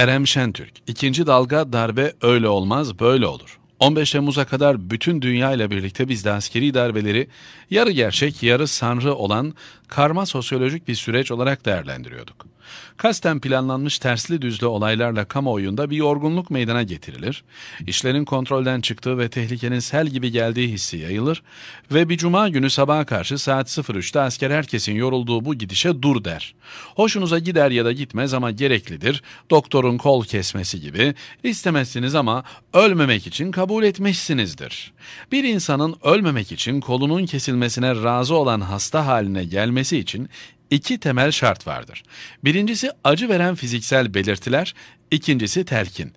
Erem Şentürk, ikinci dalga darbe öyle olmaz böyle olur. 15 Temmuz'a kadar bütün dünya ile birlikte biz de askeri darbeleri yarı gerçek yarı sanrı olan karma sosyolojik bir süreç olarak değerlendiriyorduk. Kasten planlanmış tersli düzlü olaylarla kamuoyunda bir yorgunluk meydana getirilir, işlerin kontrolden çıktığı ve tehlikenin sel gibi geldiği hissi yayılır ve bir cuma günü sabaha karşı saat 03'te asker herkesin yorulduğu bu gidişe dur der. Hoşunuza gider ya da gitmez ama gereklidir, doktorun kol kesmesi gibi, istemezsiniz ama ölmemek için kabul kabul etmişsinizdir. Bir insanın ölmemek için kolunun kesilmesine razı olan hasta haline gelmesi için iki temel şart vardır. Birincisi acı veren fiziksel belirtiler, ikincisi telkin.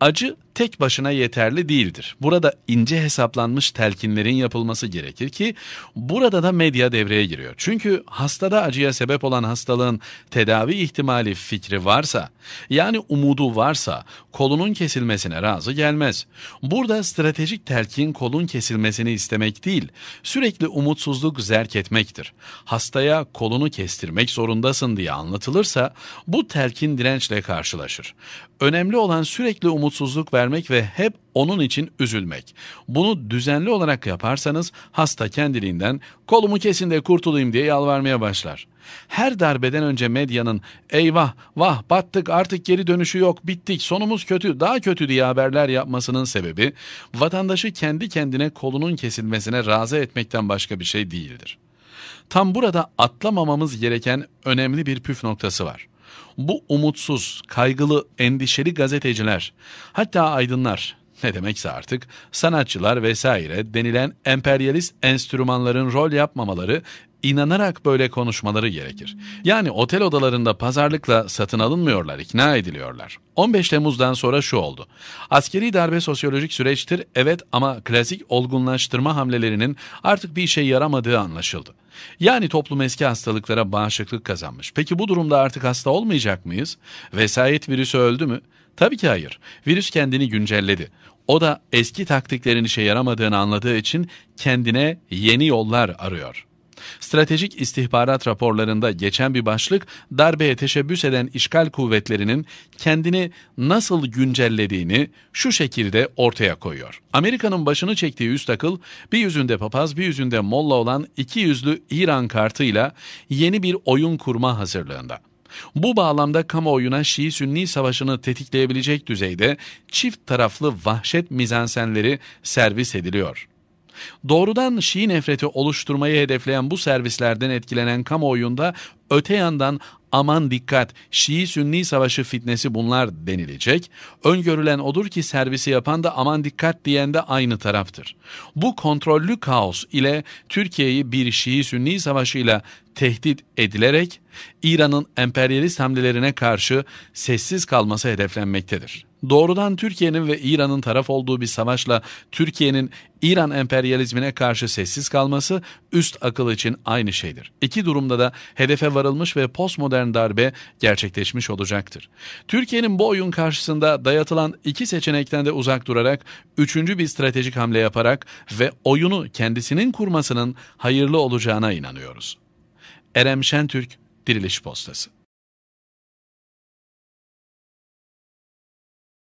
Acı tek başına yeterli değildir. Burada ince hesaplanmış telkinlerin yapılması gerekir ki burada da medya devreye giriyor. Çünkü hastada acıya sebep olan hastalığın tedavi ihtimali fikri varsa yani umudu varsa kolunun kesilmesine razı gelmez. Burada stratejik telkin kolun kesilmesini istemek değil sürekli umutsuzluk zerk etmektir. Hastaya kolunu kestirmek zorundasın diye anlatılırsa bu telkin dirençle karşılaşır. Önemli olan sürekli umutsuzluk ver vermek ve hep onun için üzülmek. Bunu düzenli olarak yaparsanız hasta kendiliğinden kolumu kesin de kurtulayım diye yalvarmaya başlar. Her darbeden önce medyanın eyvah vah battık artık geri dönüşü yok bittik sonumuz kötü daha kötü diye haberler yapmasının sebebi vatandaşı kendi kendine kolunun kesilmesine razı etmekten başka bir şey değildir. Tam burada atlamamamız gereken önemli bir püf noktası var. Bu umutsuz, kaygılı, endişeli gazeteciler, hatta aydınlar, ne demekse artık sanatçılar vesaire denilen emperyalist enstrümanların rol yapmamaları inanarak böyle konuşmaları gerekir. Yani otel odalarında pazarlıkla satın alınmıyorlar, ikna ediliyorlar. 15 Temmuz'dan sonra şu oldu. Askeri darbe sosyolojik süreçtir, evet ama klasik olgunlaştırma hamlelerinin artık bir işe yaramadığı anlaşıldı. Yani toplum eski hastalıklara bağışıklık kazanmış. Peki bu durumda artık hasta olmayacak mıyız? Vesayet virüsü öldü mü? Tabii ki hayır. Virüs kendini güncelledi. O da eski taktiklerin işe yaramadığını anladığı için kendine yeni yollar arıyor. Stratejik istihbarat raporlarında geçen bir başlık darbeye teşebbüs eden işgal kuvvetlerinin kendini nasıl güncellediğini şu şekilde ortaya koyuyor. Amerika'nın başını çektiği üst akıl bir yüzünde papaz bir yüzünde molla olan iki yüzlü İran kartıyla yeni bir oyun kurma hazırlığında. Bu bağlamda kamuoyuna Şii-Sünni savaşını tetikleyebilecek düzeyde çift taraflı vahşet mizansenleri servis ediliyor.'' Doğrudan Şii nefreti oluşturmayı hedefleyen bu servislerden etkilenen kamuoyunda öte yandan aman dikkat Şii-Sünni savaşı fitnesi bunlar denilecek. Öngörülen odur ki servisi yapan da aman dikkat diyen de aynı taraftır. Bu kontrollü kaos ile Türkiye'yi bir Şii-Sünni savaşıyla tehdit edilerek İran'ın emperyalist hamlelerine karşı sessiz kalması hedeflenmektedir. Doğrudan Türkiye'nin ve İran'ın taraf olduğu bir savaşla Türkiye'nin İran emperyalizmine karşı sessiz kalması üst akıl için aynı şeydir. İki durumda da hedefe varılmış ve postmodern darbe gerçekleşmiş olacaktır. Türkiye'nin bu oyun karşısında dayatılan iki seçenekten de uzak durarak üçüncü bir stratejik hamle yaparak ve oyunu kendisinin kurmasının hayırlı olacağına inanıyoruz. Erem Şentürk dirilis postası.